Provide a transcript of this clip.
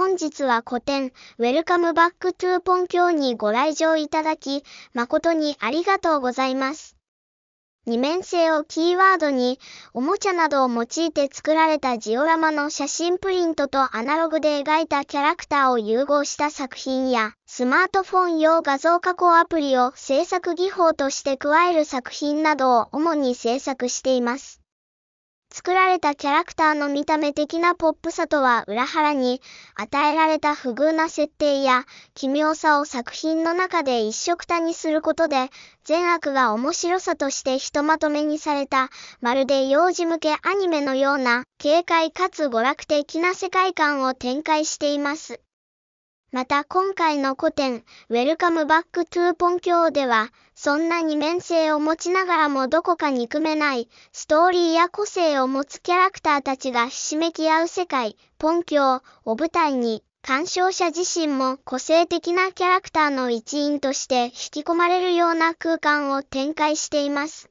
本日は古典、ウェルカムバックトゥーポン教にご来場いただき、誠にありがとうございます。二面性をキーワードに、おもちゃなどを用いて作られたジオラマの写真プリントとアナログで描いたキャラクターを融合した作品や、スマートフォン用画像加工アプリを制作技法として加える作品などを主に制作しています。作られたキャラクターの見た目的なポップさとは裏腹に、与えられた不遇な設定や奇妙さを作品の中で一色たにすることで、善悪が面白さとしてひとまとめにされた、まるで幼児向けアニメのような、軽快かつ娯楽的な世界観を展開しています。また今回の古典、ウェルカムバックトゥーポン教では、そんな二面性を持ちながらもどこか憎めない、ストーリーや個性を持つキャラクターたちがひしめき合う世界、ポン教を舞台に、鑑賞者自身も個性的なキャラクターの一員として引き込まれるような空間を展開しています。